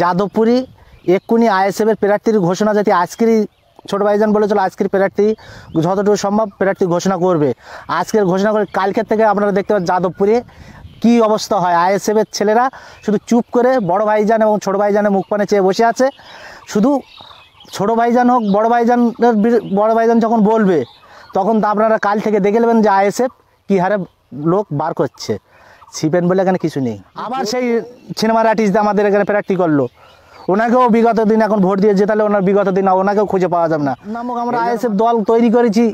যাদবপুরি এক্ষুনি আইএসএফের প্রার্থীর ঘোষণা যাতে আজকেরই ছোট ভাইজান বলেছিল আজকের প্রার্থী যতটুকু সম্ভব প্রার্থী ঘোষণা করবে আজকের ঘোষণা করে কালকের থেকে আপনারা দেখতে পাবেন যাদবপুরে কি অবস্থা হয় আইএসএফের ছেলেরা শুধু চুপ করে বড় ভাইজান এবং ছোট ভাইজানের মুখ পানে চেয়ে বসে আছে শুধু ছোট ভাইজান হোক বড় ভাইজানের বড় ভাইজান যখন বলবে তখন আপনারা কাল থেকে দেখে নেবেন যে আইএসএফ কী হারে লোক বার করছে ছিপেন বলে এখানে কিছু নেই আবার সেই সিনেমার আর্টিস্ট আমাদের এখানে প্র্যাকটি করলো ওনাকেও বিগত দিন এখন ভোট দিয়ে তাহলে ওনার বিগত দিন ওনাকেও খুঁজে পাওয়া যাবে না নামক আমরা আইএসএফ দল তৈরি করেছি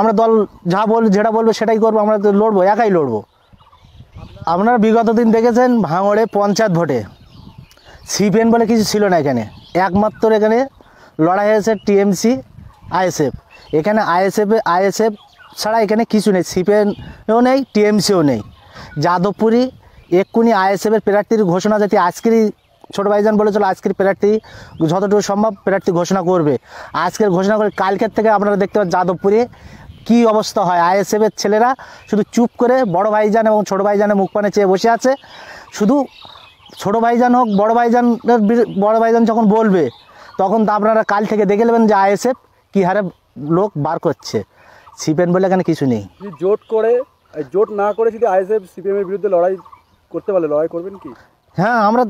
আমরা দল যা বল যেটা বলবো সেটাই করবো আমরা তো লড়বো একাই লড়বো আপনারা বিগত দিন দেখেছেন ভাঙড়ে পঞ্চায়েত ভোটে সিপিএন বলে কিছু ছিল না এখানে একমাত্র এখানে লড়াই হয়েছে টিএমসি আইএসএফ এখানে আইএসএফ আইএসএফ ছাড়া এখানে কিছু নেই সিপিএনও নেই টিএমসিও নেই যাদবপুরী এক্ষুনি আইএসএফের প্রার্থীর ঘোষণা যেটি আজকেরই ছোট ভাইজান বলেছিল আজকের প্রার্থী যতটুকু সম্ভব প্রার্থী ঘোষণা করবে আজকের ঘোষণা করে কালকের থেকে আপনারা দেখতে পাচ্ছেন যাদবপুরে কি অবস্থা হয় আইএসএফের ছেলেরা শুধু চুপ করে বড় ভাইজান এবং ছোট ভাইজানের মুখপানে চেয়ে বসে আছে শুধু ছোট ভাইজান হোক বড় ভাইজানের বড় ভাইজান যখন বলবে তখন তো আপনারা কাল থেকে দেখে নেবেন যে আইএসএফ কী হারে লোক বার করছে ছিপেন বলে এখানে কিছু নেই জোট করে জোট না করে যদি আইএসএফ সিপিএম এর বিরুদ্ধে লড়াই করতে পারলে লড়াই করবেন কি হ্যাঁ আমরা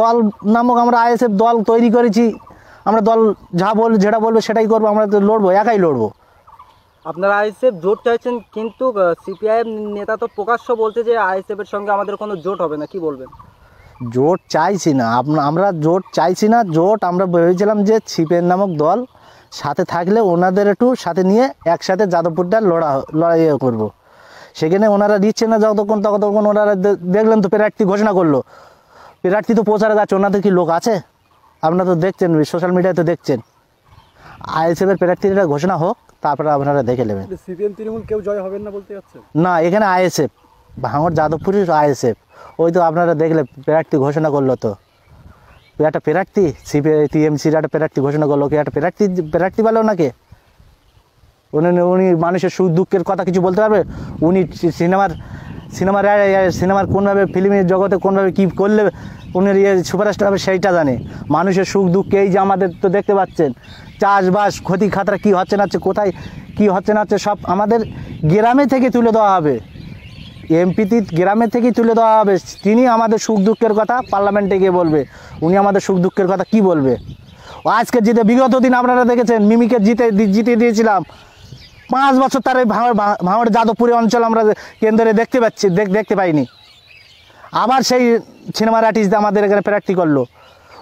দল নামক আমরা আইএসএফ দল তৈরি করেছি আমরা দল যা বল যেটা বলবে সেটাই করবো আমরা তো লড়বো একাই লড়বো আপনারা আইএসএফ জোট চাইছেন কিন্তু সিপিআইএম নেতা তো প্রকাশ্য বলছে যে আইএসএফ এর সঙ্গে আমাদের কোনো জোট হবে না কি বলবেন জোট চাইছি না আমরা জোট চাইছি না জোট আমরা ভেবেছিলাম যে ছিপের নামক দল সাথে থাকলে ওনাদের একটু সাথে নিয়ে একসাথে যাদবপুরটা লড়া লড়াই করবো সেখানে ওনারা দিচ্ছেন না যতক্ষণ ততক্ষণ ওনারা দেখলেন তো প্রার্থী ঘোষণা করলো প্রার্থী তো প্রচারে যাচ্ছে ওনাদের কি লোক আছে আপনারা তো দেখছেন সোশ্যাল মিডিয়াতে তো দেখছেন আইএসএফের প্রার্থীরা ঘোষণা হোক তারপরে আপনারা দেখে নেবেন কেউ জয় না বলতে না এখানে আইএসএফ ভাঙর যাদবপুরের আইএসএফ ওই তো আপনারা দেখলে প্রার্থী ঘোষণা করলো তো একটা প্রার্থী সিপিআই টিএমসির একটা প্রার্থী ঘোষণা করলো কি একটা প্রার্থী প্রার্থী বলো নাকি উনি উনি মানুষের সুখ দুঃখের কথা কিছু বলতে পারবে উনি সিনেমার সিনেমার সিনেমার কোনভাবে ফিল্মের জগতে কোনভাবে কী করলে উনি ইয়ে সুপারস্টার হবে সেইটা জানে মানুষের সুখ দুঃখ এই যে আমাদের তো দেখতে পাচ্ছেন চাষবাস ক্ষতি খাতরা কী হচ্ছে না হচ্ছে কোথায় কী হচ্ছে না হচ্ছে সব আমাদের গ্রামে থেকে তুলে দেওয়া হবে এমপিতে গ্রামে থেকেই তুলে দেওয়া হবে তিনি আমাদের সুখ দুঃখের কথা পার্লামেন্টে গিয়ে বলবে উনি আমাদের সুখ দুঃখের কথা কি বলবে আজকে জিতে বিগত দিন আপনারা দেখেছেন মিমিকে জিতে জিতে দিয়েছিলাম পাঁচ বছর তার এই ভাঙড় যাদবপুরে অঞ্চল আমরা কেন্দ্রে দেখতে পাচ্ছি দেখতে পাইনি আবার সেই সিনেমার আর্টিস্ট আমাদের এখানে প্র্যাক্টি করলো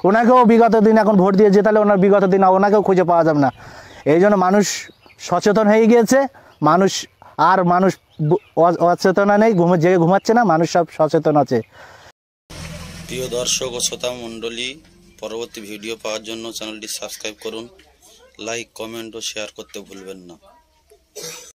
ওনাকেও বিগত দিন এখন ভোট দিয়ে তাহলে ওনার বিগত দিন ওনাকেও খুঁজে পাওয়া যাবে না এই জন্য মানুষ সচেতন হয়ে গিয়েছে মানুষ আর মানুষ অচেতনা নেই ঘুমে জেগে ঘুমাচ্ছে না মানুষ সব সচেতন আছে প্রিয় দর্শক ও শ্রোতা মণ্ডলী পরবর্তী ভিডিও পাওয়ার জন্য চ্যানেলটি সাবস্ক্রাইব করুন লাইক কমেন্ট ও শেয়ার করতে ভুলবেন না